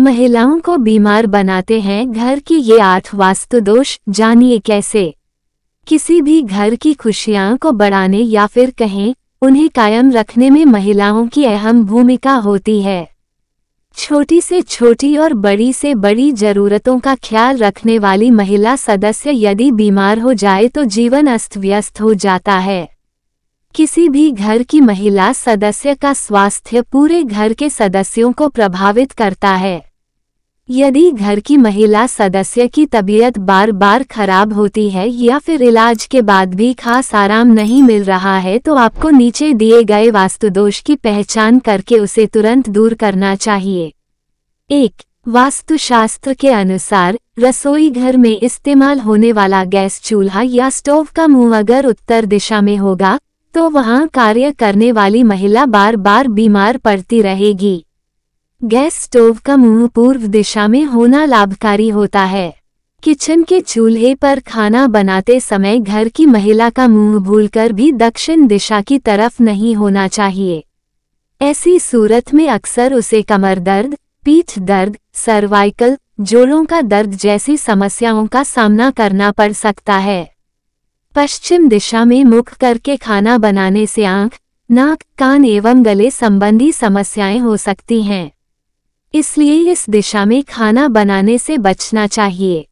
महिलाओं को बीमार बनाते हैं घर की ये आठ वास्तु दोष जानिए कैसे किसी भी घर की खुशियाँ को बढ़ाने या फिर कहें उन्हें कायम रखने में महिलाओं की अहम भूमिका होती है छोटी से छोटी और बड़ी से बड़ी जरूरतों का ख्याल रखने वाली महिला सदस्य यदि बीमार हो जाए तो जीवन अस्त व्यस्त हो जाता है किसी भी घर की महिला सदस्य का स्वास्थ्य पूरे घर के सदस्यों को प्रभावित करता है यदि घर की महिला सदस्य की तबीयत बार बार खराब होती है या फिर इलाज के बाद भी खास आराम नहीं मिल रहा है तो आपको नीचे दिए गए वास्तुदोष की पहचान करके उसे तुरंत दूर करना चाहिए एक वास्तुशास्त्र के अनुसार रसोई घर में इस्तेमाल होने वाला गैस चूल्हा या स्टोव का मुंह अगर उत्तर दिशा में होगा तो वहाँ कार्य करने वाली महिला बार बार बीमार पड़ती रहेगी गैस स्टोव का मुंह पूर्व दिशा में होना लाभकारी होता है किचन के चूल्हे पर खाना बनाते समय घर की महिला का मुंह भूलकर भी दक्षिण दिशा की तरफ नहीं होना चाहिए ऐसी सूरत में अक्सर उसे कमर दर्द पीठ दर्द सर्वाइकल जोड़ों का दर्द जैसी समस्याओं का सामना करना पड़ सकता है पश्चिम दिशा में मुख करके खाना बनाने से आंख, नाक कान एवं गले संबंधी समस्याएं हो सकती हैं इसलिए इस दिशा में खाना बनाने से बचना चाहिए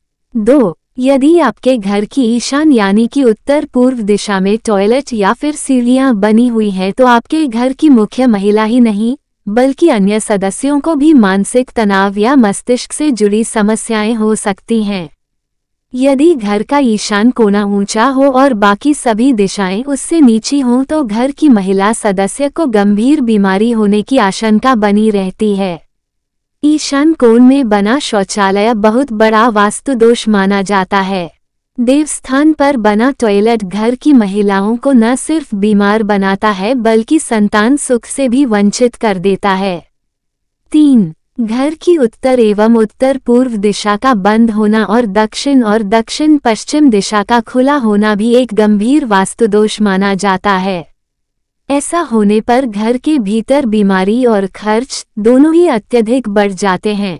दो यदि आपके घर की ईशान यानी कि उत्तर पूर्व दिशा में टॉयलेट या फिर सीढ़ियाँ बनी हुई हैं तो आपके घर की मुख्य महिला ही नहीं बल्कि अन्य सदस्यों को भी मानसिक तनाव या मस्तिष्क से जुड़ी समस्याएं हो सकती हैं यदि घर का ईशान कोना ऊंचा हो और बाकी सभी दिशाएं उससे नीची हों तो घर की महिला सदस्य को गंभीर बीमारी होने की आशंका बनी रहती है ईशान कोण में बना शौचालय बहुत बड़ा वास्तु दोष माना जाता है देवस्थान पर बना टॉयलेट घर की महिलाओं को न सिर्फ बीमार बनाता है बल्कि संतान सुख से भी वंचित कर देता है तीन घर की उत्तर एवं उत्तर पूर्व दिशा का बंद होना और दक्षिण और दक्षिण पश्चिम दिशा का खुला होना भी एक गंभीर वास्तुदोष माना जाता है ऐसा होने पर घर के भीतर बीमारी और खर्च दोनों ही अत्यधिक बढ़ जाते हैं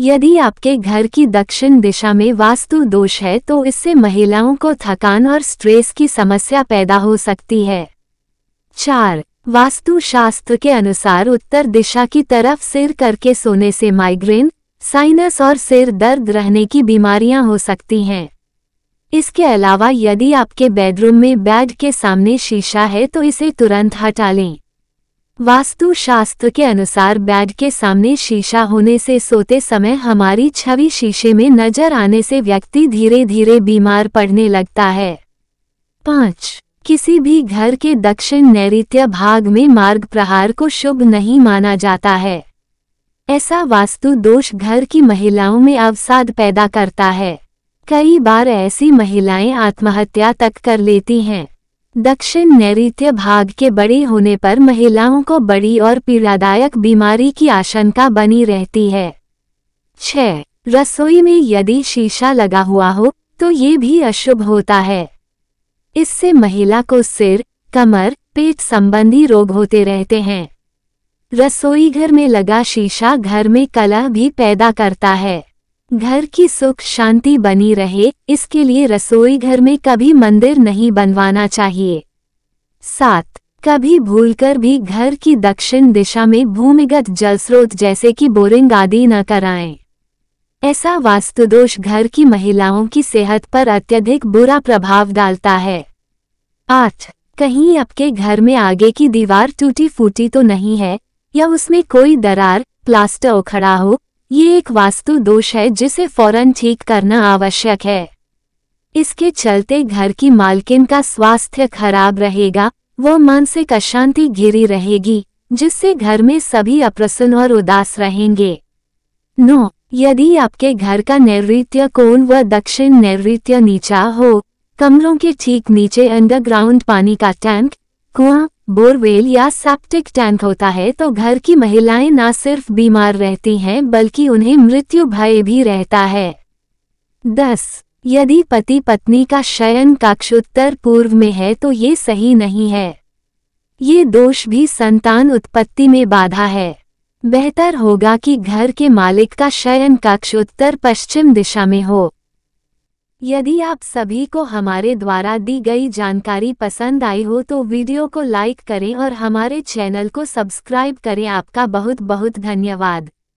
यदि आपके घर की दक्षिण दिशा में वास्तु दोष है तो इससे महिलाओं को थकान और स्ट्रेस की समस्या पैदा हो सकती है चार वास्तु शास्त्र के अनुसार उत्तर दिशा की तरफ सिर करके सोने से माइग्रेन साइनस और सिर दर्द रहने की बीमारियां हो सकती हैं इसके अलावा यदि आपके बेडरूम में बेड के सामने शीशा है तो इसे तुरंत हटा लें वास्तु शास्त्र के अनुसार बेड के सामने शीशा होने से सोते समय हमारी छवि शीशे में नजर आने से व्यक्ति धीरे धीरे बीमार पड़ने लगता है पाँच किसी भी घर के दक्षिण नैत्य भाग में मार्ग प्रहार को शुभ नहीं माना जाता है ऐसा वास्तु दोष घर की महिलाओं में अवसाद पैदा करता है कई बार ऐसी महिलाएं आत्महत्या तक कर लेती हैं दक्षिण नैरित्य भाग के बड़े होने पर महिलाओं को बड़ी और पीड़ादायक बीमारी की आशंका बनी रहती है छ रसोई में यदि शीशा लगा हुआ हो तो ये भी अशुभ होता है इससे महिला को सिर कमर पेट संबंधी रोग होते रहते हैं रसोई घर में लगा शीशा घर में कलह भी पैदा करता है घर की सुख शांति बनी रहे इसके लिए रसोई घर में कभी मंदिर नहीं बनवाना चाहिए सात कभी भूलकर भी घर की दक्षिण दिशा में भूमिगत जलस्रोत जैसे कि बोरिंग आदि न कराएं। ऐसा वास्तुदोष घर की महिलाओं की सेहत पर अत्यधिक बुरा प्रभाव डालता है आठ कहीं आपके घर में आगे की दीवार टूटी फूटी तो नहीं है या उसमें कोई दरार प्लास्टर उखड़ा हो ये एक वास्तु दोष है जिसे फौरन ठीक करना आवश्यक है इसके चलते घर की मालकिन का स्वास्थ्य खराब रहेगा वो मानसिक अशांति घिरी रहेगी जिससे घर में सभी अप्रसन्न और उदास रहेंगे नो यदि आपके घर का नैवृत्य कोण व दक्षिण नैवृत्य नीचा हो कमरों के ठीक नीचे अंडरग्राउंड पानी का टैंक कुआं बोरवेल या सेप्टिक टैंक होता है तो घर की महिलाएं न सिर्फ बीमार रहती हैं बल्कि उन्हें मृत्यु भय भी रहता है दस यदि पति पत्नी का शयन कक्ष उत्तर पूर्व में है तो ये सही नहीं है ये दोष भी संतान उत्पत्ति में बाधा है बेहतर होगा कि घर के मालिक का शयन कक्ष उत्तर पश्चिम दिशा में हो यदि आप सभी को हमारे द्वारा दी गई जानकारी पसंद आई हो तो वीडियो को लाइक करें और हमारे चैनल को सब्सक्राइब करें आपका बहुत बहुत धन्यवाद